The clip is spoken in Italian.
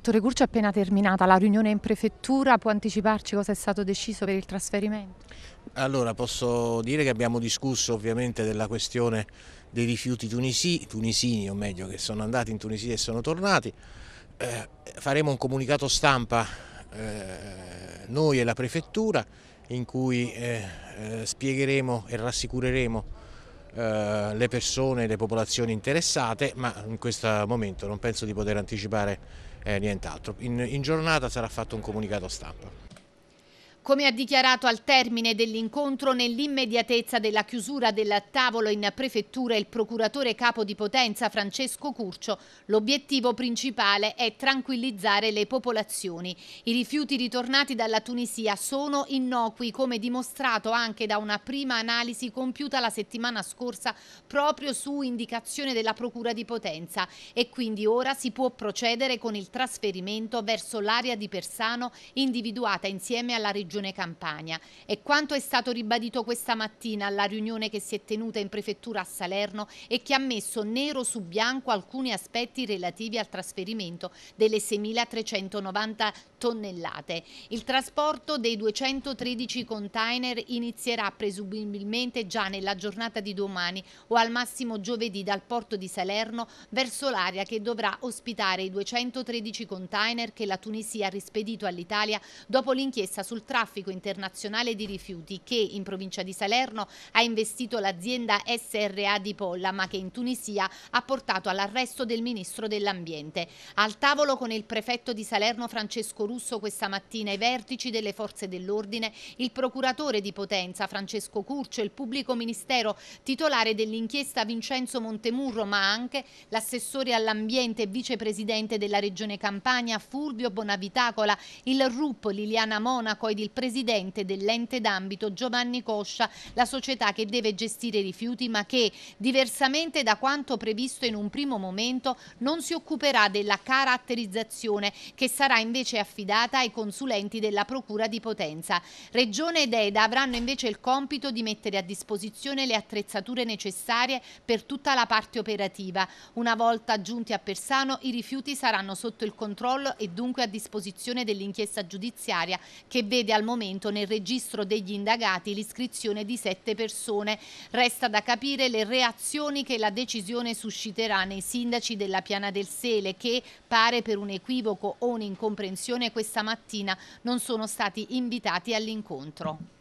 Dottore Curcio, appena terminata la riunione in prefettura, può anticiparci cosa è stato deciso per il trasferimento? Allora, posso dire che abbiamo discusso ovviamente della questione dei rifiuti tunisi, tunisini, o meglio, che sono andati in Tunisia e sono tornati. Eh, faremo un comunicato stampa eh, noi e la prefettura in cui eh, eh spiegheremo e rassicureremo eh, le persone e le popolazioni interessate, ma in questo momento non penso di poter anticipare eh, nient'altro. In, in giornata sarà fatto un comunicato stampa. Come ha dichiarato al termine dell'incontro, nell'immediatezza della chiusura del tavolo in prefettura il procuratore capo di Potenza Francesco Curcio, l'obiettivo principale è tranquillizzare le popolazioni. I rifiuti ritornati dalla Tunisia sono innocui, come dimostrato anche da una prima analisi compiuta la settimana scorsa proprio su indicazione della Procura di Potenza e quindi ora si può procedere con il trasferimento verso l'area di Persano individuata insieme alla regione Regione Campania. E quanto è stato ribadito questa mattina alla riunione che si è tenuta in prefettura a Salerno e che ha messo nero su bianco alcuni aspetti relativi al trasferimento delle 6.390 tonnellate. Il trasporto dei 213 container inizierà presumibilmente già nella giornata di domani o al massimo giovedì dal porto di Salerno verso l'area che dovrà ospitare i 213 container che la Tunisia ha rispedito all'Italia dopo l'inchiesta sul traffico traffico internazionale di rifiuti che in provincia di Salerno ha investito l'azienda SRA di Polla ma che in Tunisia ha portato all'arresto del ministro dell'ambiente. Al tavolo con il prefetto di Salerno Francesco Russo questa mattina ai vertici delle forze dell'ordine, il procuratore di Potenza Francesco Curcio, il pubblico ministero titolare dell'inchiesta Vincenzo Montemurro ma anche l'assessore all'ambiente e vicepresidente della regione Campania Fulvio Bonavitacola, il RUP Liliana Monaco ed il il presidente dell'ente d'ambito Giovanni Coscia, la società che deve gestire i rifiuti ma che, diversamente da quanto previsto in un primo momento, non si occuperà della caratterizzazione che sarà invece affidata ai consulenti della Procura di Potenza. Regione ed EDA avranno invece il compito di mettere a disposizione le attrezzature necessarie per tutta la parte operativa. Una volta giunti a Persano i rifiuti saranno sotto il controllo e dunque a disposizione dell'inchiesta giudiziaria che vede al momento nel registro degli indagati l'iscrizione di sette persone. Resta da capire le reazioni che la decisione susciterà nei sindaci della Piana del Sele che, pare per un equivoco o un'incomprensione, questa mattina non sono stati invitati all'incontro.